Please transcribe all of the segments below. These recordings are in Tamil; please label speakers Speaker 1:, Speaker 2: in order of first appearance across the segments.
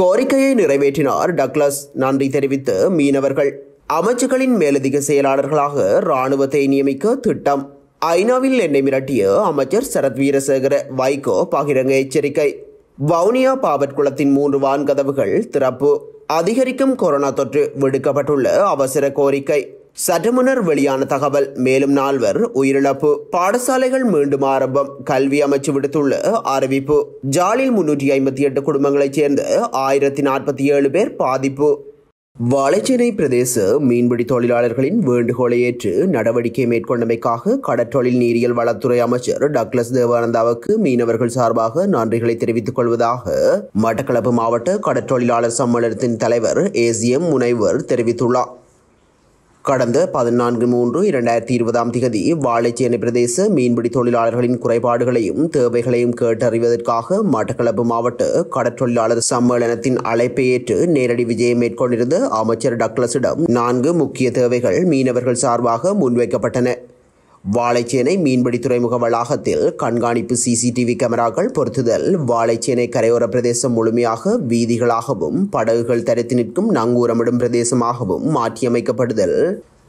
Speaker 1: கோரிக்கையை நிறைவேற்றினார் டக்ளஸ் நன்றி தெரிவித்து மீனவர்கள் அமைச்சுகளின் மேலதிக செயலாளர்களாக இராணுவத்தை நியமிக்க திட்டம் ஐநாவில் என்னை மிரட்டிய அமைச்சர் சரத் வீரசேகர வைகோ பகிரங்க எச்சரிக்கை வவுனியா பாவட் குளத்தின் மூன்று வான்கதவுகள் திறப்பு அதிகரிக்கும் கொரோனா தொற்று விடுக்கப்பட்டுள்ள அவசர கோரிக்கை சற்றுமுன்னர் வெளியான தகவல் மேலும் நால்வர் உயிரிழப்பு பாடசாலைகள் மீண்டும் ஆரம்பம் கல்வி அமைச்சு விடுத்துள்ள அறிவிப்பு ஜாலில் முன்னூற்றி ஐம்பத்தி எட்டு குடும்பங்களைச் சேர்ந்த ஆயிரத்தி நாற்பத்தி ஏழு பேர் பாதிப்பு வாழைச்சேனை பிரதேச மீன்பிடி தொழிலாளர்களின் வேண்டுகோளை ஏற்று நடவடிக்கை மேற்கொண்டமைக்காக கடற்றொழில் நீரியல் வளத்துறை அமைச்சர் டக்ளஸ் தேவானந்தாவுக்கு மீனவர்கள் சார்பாக நன்றிகளை தெரிவித்துக் கொள்வதாக மட்டக்களப்பு மாவட்ட கடற்றொழிலாளர் சம்மேளனத்தின் தலைவர் ஏசிஎம் முனைவர் தெரிவித்துள்ளார் கடந்த பதினான்கு மூன்று இரண்டாயிரத்தி இருபதாம் திகதி வாழைச்சேனை பிரதேச மீன்பிடி தொழிலாளர்களின் குறைபாடுகளையும் தேவைகளையும் கேட்டறிவதற்காக மட்டக்களப்பு மாவட்ட கடற்றொழிலாளர் சம்மேளனத்தின் அழைப்பை ஏற்று நேரடி விஜயம் மேற்கொண்டிருந்த அமைச்சர் டக்ளஸிடம் நான்கு முக்கிய தேவைகள் மீனவர்கள் சார்பாக முன்வைக்கப்பட்டன வாழைச்சேனை மீன்பிடி துறைமுக வளாகத்தில் கண்காணிப்பு சிசிடிவி கேமராக்கள் பொருத்துதல் வாழைச்சேனை கரையோர பிரதேசம் முழுமையாக வீதிகளாகவும் படகுகள் தடுத்து நிற்கும் நங்கூரமிடும் பிரதேசமாகவும் மாற்றியமைக்கப்படுதல்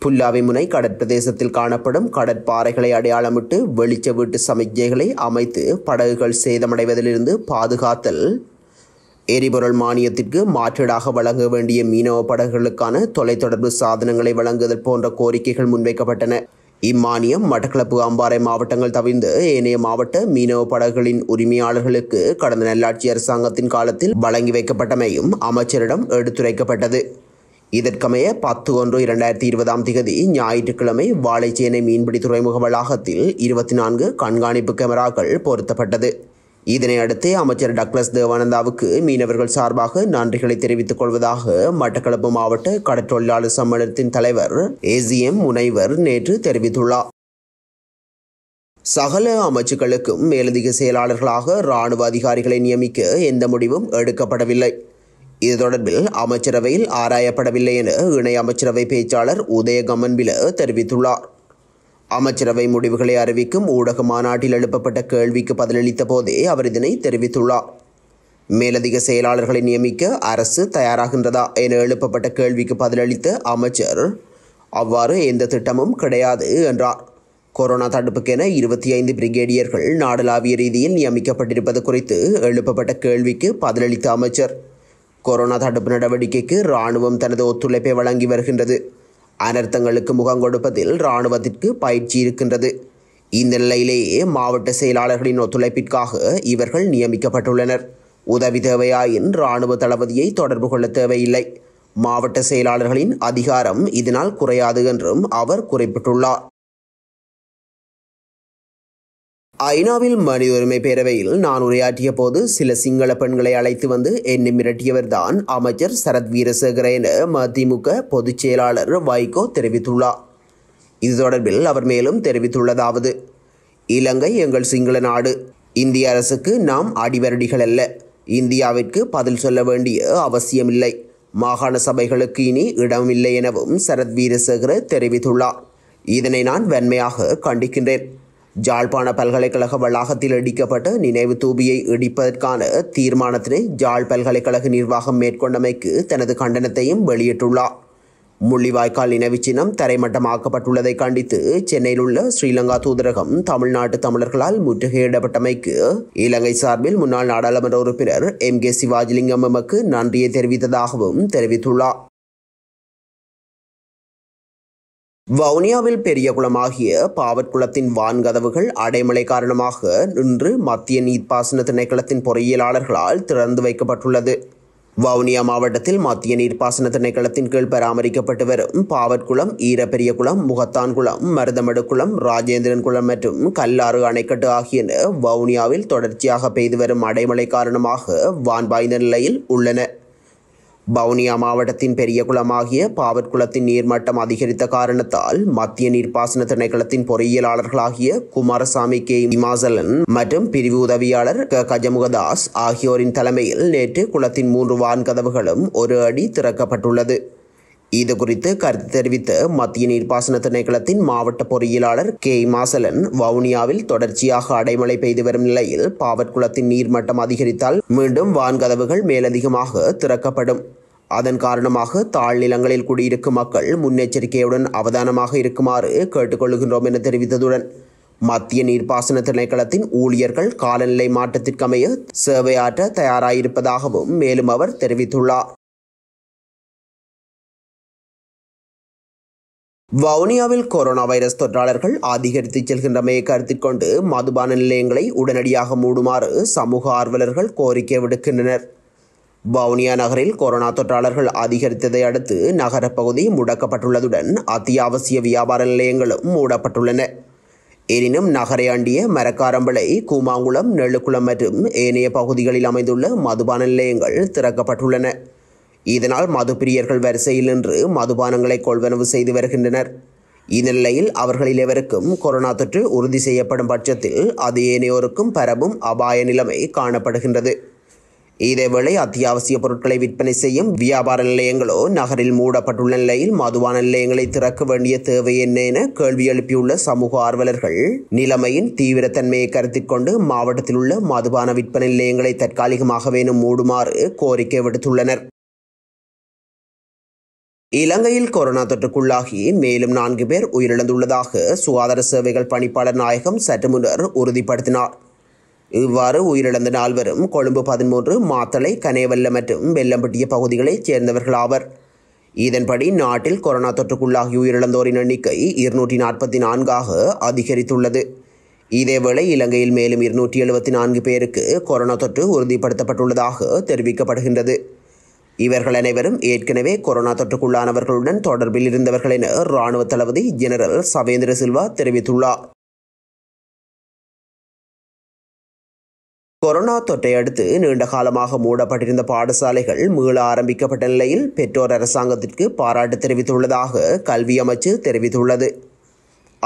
Speaker 1: புல்லாவி முனை கடற்பிரதேசத்தில் காணப்படும் கடற்பாறைகளை அடையாளமிட்டு வெளிச்ச வீட்டு சமிக்ஞைகளை அமைத்து படகுகள் சேதமடைவதிலிருந்து பாதுகாத்தல் எரிபொருள் மானியத்திற்கு மாற்றீடாக வழங்க வேண்டிய மீனவ படகுகளுக்கான தொலைத்தொடர்பு சாதனங்களை வழங்குதல் போன்ற கோரிக்கைகள் முன்வைக்கப்பட்டன இம்மானியம் மட்டக்களப்பு அம்பாறை மாவட்டங்கள் தவிர்ந்து ஏனைய மாவட்ட மீனவ படகுகளின் உரிமையாளர்களுக்கு கடந்த நல்லாட்சி அரசாங்கத்தின் காலத்தில் வழங்கி வைக்கப்பட்டமையும் அமைச்சரிடம் எடுத்துரைக்கப்பட்டது இதற்கமைய பத்து ஒன்று இரண்டாயிரத்தி இருபதாம் திகதி ஞாயிற்றுக்கிழமை வாழைச்சேனை மீன்பிடி துறைமுக வளாகத்தில் இருபத்தி நான்கு கண்காணிப்பு கேமராக்கள் பொருத்தப்பட்டது இதனை அடுத்து அமைச்சர் டக்ளஸ் தேவானந்தாவுக்கு மீனவர்கள் சார்பாக நன்றிகளை தெரிவித்துக் கொள்வதாக மட்டக்களப்பு மாவட்ட கடற்றொழிலாளர் சம்மேளனத்தின் தலைவர் ஏசிஎம் முனைவர் நேற்று தெரிவித்துள்ளார் சகல அமைச்சுக்களுக்கும் மேலதிக செயலாளர்களாக இராணுவ அதிகாரிகளை நியமிக்க எந்த முடிவும் எடுக்கப்படவில்லை இது தொடர்பில் அமைச்சரவையில் ஆராயப்படவில்லை என இணை அமைச்சரவை பேச்சாளர் உதயகமன் வில தெரிவித்துள்ளார் அமைச்சரவை முடிவுகளை அறிவிக்கும் ஊடக மாநாட்டில் எழுப்பப்பட்ட கேள்விக்கு பதிலளித்த போதே அவர் இதனை தெரிவித்துள்ளார் மேலதிக செயலாளர்களை நியமிக்க அரசு தயாராகின்றதா என எழுப்பப்பட்ட கேள்விக்கு பதிலளித்த அமைச்சர் அவ்வாறு எந்த திட்டமும் கிடையாது என்றார் கொரோனா தடுப்புக்கென இருபத்தி ஐந்து பிரிகேடியர்கள் நாடளாவிய ரீதியில் நியமிக்கப்பட்டிருப்பது குறித்து எழுப்பப்பட்ட கேள்விக்கு பதிலளித்த அமைச்சர் கொரோனா தடுப்பு நடவடிக்கைக்கு இராணுவம் தனது ஒத்துழைப்பை வழங்கி வருகின்றது அனர்த்தங்களுக்கு முகம் கொடுப்பதில் இராணுவத்திற்கு பயிற்சி இருக்கின்றது இந்த நிலையிலேயே மாவட்ட செயலாளர்களின் ஒத்துழைப்பிற்காக இவர்கள் நியமிக்கப்பட்டுள்ளனர் உதவி தேவையாயின் இராணுவ தளபதியை தொடர்பு கொள்ள தேவையில்லை மாவட்ட செயலாளர்களின் அதிகாரம் இதனால் குறையாது என்றும் அவர் குறிப்பிட்டுள்ளார் ஐநாவில் மனித உரிமை பேரவையில் நான் உரையாற்றிய போது சில சிங்கள பெண்களை அழைத்து வந்து என்னை மிரட்டியவர் தான் அமைச்சர் சரத் வீரசேகர என மதிமுக பொதுச் செயலாளர் வைகோ தெரிவித்துள்ளார் இது தொடர்பில் அவர் மேலும் தெரிவித்துள்ளதாவது இலங்கை எங்கள் சிங்கள நாடு இந்திய அரசுக்கு நாம் அடிவரடிகள் அல்ல இந்தியாவிற்கு பதில் சொல்ல வேண்டிய அவசியமில்லை மாகாண சபைகளுக்கு இனி இடமில்லை எனவும் சரத் வீரசேகர தெரிவித்துள்ளார் இதனை நான் வன்மையாக கண்டிக்கின்றேன் ஜாழ்ப்பாண பல்கலைக்கழக வளாகத்தில் அடிக்கப்பட்ட நினைவு தூபியை இடிப்பதற்கான தீர்மானத்தினை ஜாழ் பல்கலைக்கழக நிர்வாகம் மேற்கொண்டமைக்கு தனது கண்டனத்தையும் வெளியிட்டுள்ளார் முள்ளிவாய்க்கால் நினைவுச்சின்னம் தரைமட்டமாக்கப்பட்டுள்ளதை கண்டித்து சென்னையில் உள்ள ஸ்ரீலங்கா தூதரகம் தமிழ்நாட்டு தமிழர்களால் முற்றுகையிடப்பட்டமைக்கு இலங்கை சார்பில் முன்னாள் நாடாளுமன்ற உறுப்பினர் எம் கே சிவாஜிலிங்கம் எமக்கு நன்றியை தெரிவித்ததாகவும் தெரிவித்துள்ளார் வவுனியாவில் பெரிய குளமாகிய பாவற்குளத்தின் வான்கதவுகள் அடைமலை காரணமாக நின்று மத்திய நீர்ப்பாசன திணைக்களத்தின் பொறியியலாளர்களால் திறந்து வைக்கப்பட்டுள்ளது வவுனியா மாவட்டத்தில் மத்திய நீர்ப்பாசன திணைக்களத்தின் கீழ் பராமரிக்கப்பட்டு வரும் பாவற்குளம் ஈரப்பெரியகுளம் முகத்தான் குளம் மருதமடு குளம் ராஜேந்திரன் குளம் மற்றும் கல்லாறு அணைக்கட்டு ஆகியன வவுனியாவில் தொடர்ச்சியாக பெய்து வரும் அடைமழை காரணமாக வான்பாய்ந்த நிலையில் உள்ளன பவுனியா மாவட்டத்தின் பெரிய குளமாகிய பாவற்குளத்தின் நீர்மட்டம் அதிகரித்த காரணத்தால் மத்திய நீர்ப்பாசன திணைக்களத்தின் பொறியியலாளர்களாகிய குமாரசாமி கே இமாசலன் மற்றும் பிரிவு உதவியாளர் கஜமுகதாஸ் ஆகியோரின் தலைமையில் நேற்று குளத்தின் மூன்று வான் கதவுகளும் ஒரு அடி திறக்கப்பட்டுள்ளது இது குறித்து கருத்து தெரிவித்த மத்திய நீர்ப்பாசன திணைக்களத்தின் மாவட்ட பொறியியலாளர் கே மாசலன் வவுனியாவில் தொடர்ச்சியாக அடைமழை பெய்து வரும் நிலையில் பாவற்குளத்தின் நீர்மட்டம் அதிகரித்தால் மீண்டும் வான்கதவுகள் மேலதிகமாக திறக்கப்படும் அதன் காரணமாக தாழ்நிலங்களில் குடியிருக்கும் மக்கள் முன்னெச்சரிக்கையுடன் அவதானமாக இருக்குமாறு கேட்டுக்கொள்கின்றோம் என தெரிவித்ததுடன் மத்திய நீர்ப்பாசன திணைக்களத்தின் ஊழியர்கள் காலநிலை மாற்றத்திற்கமைய சேவையாற்ற தயாராயிருப்பதாகவும் மேலும் அவர் தெரிவித்துள்ளார் வவுனியாவில் கொரோனா வைரஸ் தொற்றாளர்கள் அதிகரித்து செல்கின்றமையை கருத்தில் கொண்டு மதுபான நிலையங்களை உடனடியாக மூடுமாறு சமூக ஆர்வலர்கள் கோரிக்கை விடுக்கின்றனர் வவுனியா நகரில் கொரோனா தொற்றாளர்கள் அதிகரித்ததை அடுத்து நகரப்பகுதி முடக்கப்பட்டுள்ளதுடன் அத்தியாவசிய வியாபார நிலையங்களும் மூடப்பட்டுள்ளன எனினும் நகரை அண்டிய மரக்காரம்பளை கூமாங்குளம் நெழுக்குளம் மற்றும் ஏனைய பகுதிகளில் அமைந்துள்ள மதுபான நிலையங்கள் திறக்கப்பட்டுள்ளன இதனால் மதுப்பிரியர்கள் வரிசையில் நின்று மதுபானங்களை கொள்வனவு செய்து வருகின்றனர் இந்நிலையில் அவர்களில் எவருக்கும் கொரோனா தொற்று உறுதி செய்யப்படும் பட்சத்தில் அது ஏனையோருக்கும் பரவும் அபாய நிலைமை காணப்படுகின்றது இதேவேளை அத்தியாவசிய பொருட்களை விற்பனை செய்யும் வியாபார நிலையங்களோ நகரில் மூடப்பட்டுள்ள நிலையில் மதுவான நிலையங்களை திறக்க வேண்டிய தேவை என்ன என கேள்வி எழுப்பியுள்ள சமூக ஆர்வலர்கள் நிலைமையின் தீவிரத்தன்மையை கருத்தில் கொண்டு மாவட்டத்தில் உள்ள மதுபான விற்பனை நிலையங்களை தற்காலிகமாகவேனும் மூடுமாறு கோரிக்கை விடுத்துள்ளனர் இலங்கையில் கொரோனா தொற்றுக்குள்ளாகி மேலும் நான்கு பேர் உயிரிழந்துள்ளதாக சுகாதார சேவைகள் பணிப்பாளர் நாயகம் சற்று முன்னர் உறுதிப்படுத்தினார் இவ்வாறு உயிரிழந்த நால்வரும் கொழும்பு பதிமூன்று மாத்தளை கனேவல்ல மற்றும் வெள்ளம்பட்டிய பகுதிகளைச் சேர்ந்தவர்கள் ஆவர் இதன்படி நாட்டில் கொரோனா தொற்றுக்குள்ளாகி உயிரிழந்தோரின் எண்ணிக்கை இருநூற்றி நாற்பத்தி நான்காக அதிகரித்துள்ளது இதேவேளை இலங்கையில் மேலும் இருநூற்றி எழுபத்தி நான்கு பேருக்கு கொரோனா தொற்று உறுதிப்படுத்தப்பட்டுள்ளதாக தெரிவிக்கப்படுகின்றது இவர்கள் அனைவரும் ஏற்கனவே கொரோனா தொற்றுக்குள்ளானவர்களுடன் தொடர்பில் இருந்தவர்கள் என இராணுவ தளபதி ஜெனரல் சவேந்திர சில்வா தெரிவித்துள்ளார் கொரோனா தொற்றை அடுத்து நீண்ட காலமாக மூடப்பட்டிருந்த பாடசாலைகள் மீள ஆரம்பிக்கப்பட்ட நிலையில் பெற்றோர் அரசாங்கத்திற்கு பாராட்டு தெரிவித்துள்ளதாக கல்வி அமைச்சு தெரிவித்துள்ளது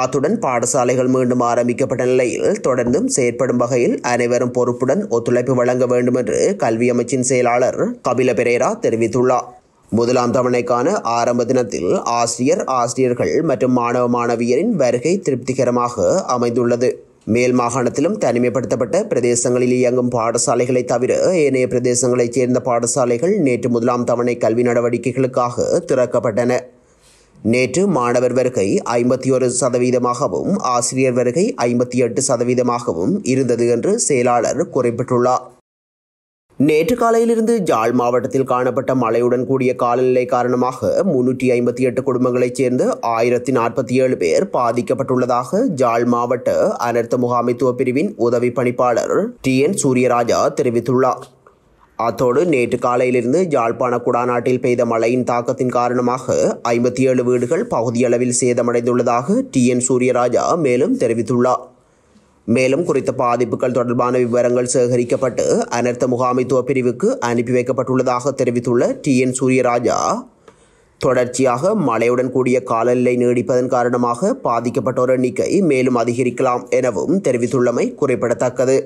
Speaker 1: அத்துடன் பாடசாலைகள் மீண்டும் ஆரம்பிக்கப்பட்ட நிலையில் தொடர்ந்தும் செயற்படும் வகையில் அனைவரும் பொறுப்புடன் ஒத்துழைப்பு வழங்க வேண்டும் என்று கல்வி அமைச்சின் செயலாளர் கபில பெரேரா தெரிவித்துள்ளார் முதலாம் தவணைக்கான ஆரம்ப தினத்தில் ஆசிரியர் ஆசிரியர்கள் மற்றும் மாணவ மாணவியரின் வருகை திருப்திகரமாக அமைந்துள்ளது மேல் மாகாணத்திலும் தனிமைப்படுத்தப்பட்ட பிரதேசங்களில் இயங்கும் பாடசாலைகளை தவிர ஏனைய பிரதேசங்களைச் சேர்ந்த பாடசாலைகள் நேற்று முதலாம் தவணை கல்வி நடவடிக்கைகளுக்காக திறக்கப்பட்டன நேற்று மாணவர் வருகை ஐம்பத்தி ஒரு சதவீதமாகவும் ஆசிரியர் வருகை ஐம்பத்தி எட்டு சதவீதமாகவும் இருந்தது என்று செயலாளர் குறிப்பிட்டுள்ளார் நேற்று காலையிலிருந்து ஜாழ் மாவட்டத்தில் காணப்பட்ட மழையுடன் கூடிய காலநிலை காரணமாக முன்னூற்றி ஐம்பத்தி எட்டு குடும்பங்களைச் சேர்ந்த ஆயிரத்தி நாற்பத்தி ஏழு பேர் பாதிக்கப்பட்டுள்ளதாக ஜாழ் மாவட்ட அனர்த்த முகாமைத்துவ பிரிவின் உதவி பணிப்பாளர் டி என் சூரியராஜா தெரிவித்துள்ளார் அத்தோடு நேற்று காலையிலிருந்து ஜாழ்ப்பாண குடாநாட்டில் பெய்த மழையின் தாக்கத்தின் காரணமாக ஐம்பத்தி ஏழு வீடுகள் பகுதியளவில் சேதமடைந்துள்ளதாக டி என் சூரியராஜா மேலும் தெரிவித்துள்ளார் மேலும் குறித்த பாதிப்புகள் தொடர்பான விவரங்கள் சேகரிக்கப்பட்டு அனர்த்த முகாமைத்துவ பிரிவுக்கு அனுப்பி வைக்கப்பட்டுள்ளதாக தெரிவித்துள்ள டி என் சூரியராஜா தொடர்ச்சியாக மழையுடன் கூடிய காலநிலை நீடிப்பதன் காரணமாக பாதிக்கப்பட்டோர் எண்ணிக்கை மேலும் அதிகரிக்கலாம் எனவும் தெரிவித்துள்ளமை குறிப்பிடத்தக்கது